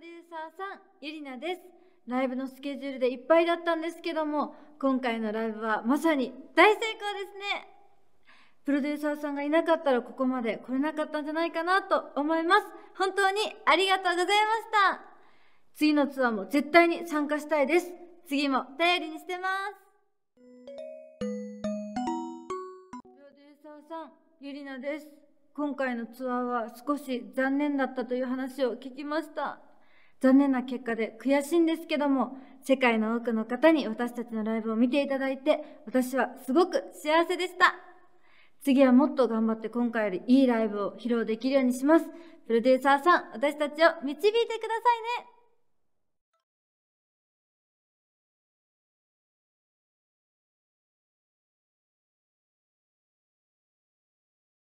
デューサーさん、ゆりなです。ライブのスケジュールでいっぱいだったんですけども、今回のライブはまさに大成功ですね。プロデューサーさんがいなかったらここまで来れなかったんじゃないかなと思います。本当にありがとうございました。次のツアーも絶対に参加したいです。次も頼りにしてます。プロデューサーさん、ゆりなです。今回のツアーは少し残念だったという話を聞きました。残念な結果で悔しいんですけども、世界の多くの方に私たちのライブを見ていただいて、私はすごく幸せでした。次はもっと頑張って今回よりいいライブを披露できるようにします。プロデューサーさん、私たちを導いてくださいね。